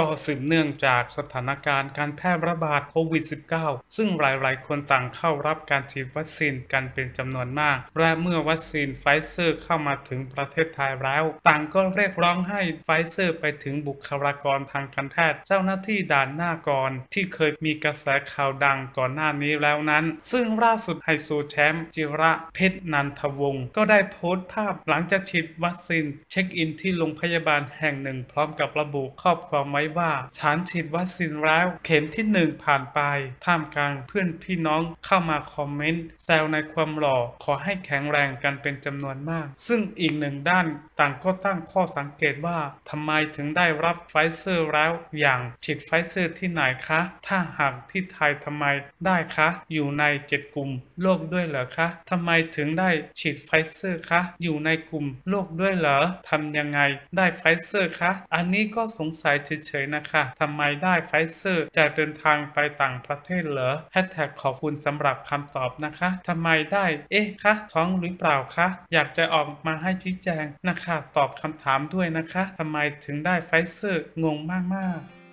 ก็สืบเนื่องจากสถานการณ์การแพร่ระบาดโควิด -19 ซึ่งหลาย ๆ คนต่างเข้ารับการฉีดวัคซีนกันเป็นจำนวนมาก และเมื่อวัคซีนไฟเซอร์เข้ามาถึงประเทศไทยแล้ว ต่างก็เรียกร้องให้ไฟเซอร์ไปถึงบุคลากรทางการแพทย์เจ้าหน้าที่ด่านหน้ากรที่เคยมีกระแสข่าวดังก่อนหน้านี้แล้วนั้น ซึ่งล่าสุดไฮโซแชมป์จิระ เพชรนันทวงศ์ก็ได้โพสต์ภาพหลังจากฉีดวัคซีนเช็คอินที่โรงพยาบาลแห่งหนึ่งพร้อมกับระบุข้อความไว้ว่าฉันฉีดวัคซีนแล้ว เข็มที่ 1 ผ่านไป ท่ามกลางเพื่อนพี่น้องเข้ามา คอมเมนต์ แซวในความ หล่อ ขอให้แข็งแรงกันเป็นจำนวนมาก ซึ่งอีกหนึ่งด้านต่างก็ตั้งข้อสังเกตว่า ทำไมถึงได้รับไฟเซอร์แล้วอย่างฉีดไฟเซอร์ที่ไหนคะ ถ้าหากที่ ไทยทำไม ได้คะอยู่ใน 7 กลุ่ม โลกด้วยเหรอคะทำไมถึงได้ฉีดไฟเซอร์คะอยู่ในกลุ่มโลกด้วยเหรอทํำยังไงได้ไฟเซอร์คะอันนี้ก็สงสัยเฉยๆนะคะทำไมได้ไฟเซอร์จะเดินทางไปต่างประเทศเหรอฮแท็กขอบคุณสำหรับคำตอบนะคะ ทำไมได้ เอ๊ะคะ ท้องหรือเปล่าคะ อยากจะออกมาให้ชี้แจงนะคะ ตอบคำถามด้วยนะคะ ทำไมถึงได้ไฟเซอร์งงมากๆ